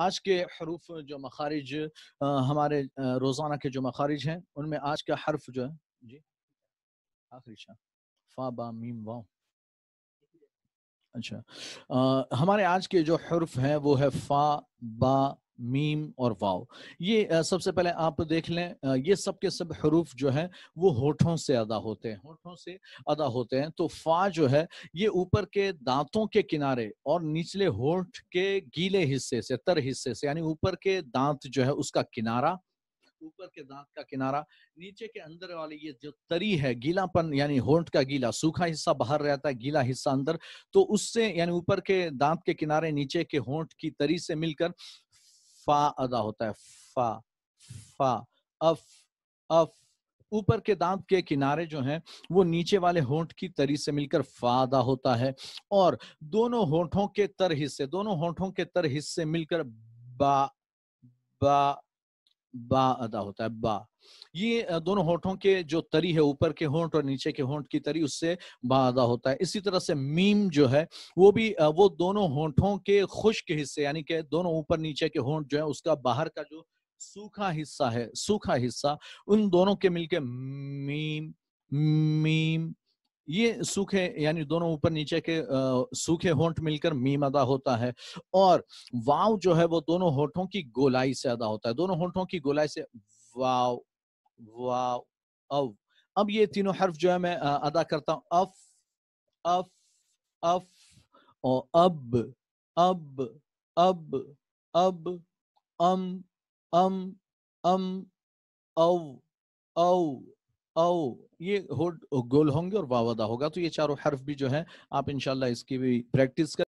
आज के हरूफ जो मखारिज हमारे रोज़ाना के जो मखारिज हैं उनमें आज का हर्फ जो है जी आखिरी शाह फा बा मीम वाओ अच्छा आ, हमारे आज के जो हर्फ हैं वो है फ़ा बा मीम और वाव ये सबसे पहले आप देख लें ये सब के सब हरूफ जो है वो होठों से अदा होते हैं होठों से अदा होते हैं तो फा जो है ये ऊपर के दांतों के किनारे और निचले होठ के गीले हिस्से से तर हिस्से से यानी ऊपर के दांत जो है उसका किनारा ऊपर के दांत का किनारा नीचे के अंदर वाले ये जो तरी है गीलापन यानी होंठ का गीला सूखा हिस्सा बाहर रहता है गीला हिस्सा अंदर तो उससे यानी ऊपर के दांत के किनारे नीचे के होंठ की तरी से मिलकर फा अदा होता है फा फा अफ अफ ऊपर के दांत के किनारे जो हैं वो नीचे वाले होंठ की तरी से मिलकर फादा होता है और दोनों होठों के तर हिस्से दोनों होठों के तर हिस्से मिलकर बा बा बा अदा होता है बा ये दोनों होठों के जो तरी है ऊपर के होंठ और नीचे के होंठ की तरी उससे बा अदा होता है इसी तरह से मीम जो है वो भी वो दोनों होठों के खुश्क हिस्से यानी कि दोनों ऊपर नीचे के होंठ जो है उसका बाहर का जो सूखा हिस्सा है सूखा हिस्सा उन दोनों के मिलके मीम मीम ये सूखे यानी दोनों ऊपर नीचे के आ, सूखे होंठ मिलकर मीम अदा होता है और वाव जो है वो दोनों होठों की गोलाई से अदा होता है दोनों होठों की गोलाई से वाव वाव अव अब ये तीनों हर्फ जो है मैं अदा करता हूं अफ अफ अफ और अब अब अब अब अम अम अम औ औ औ ये हो गोल होंगे और वावदा होगा तो ये चारों हर्फ भी जो है आप इनशाला इसकी भी प्रैक्टिस कर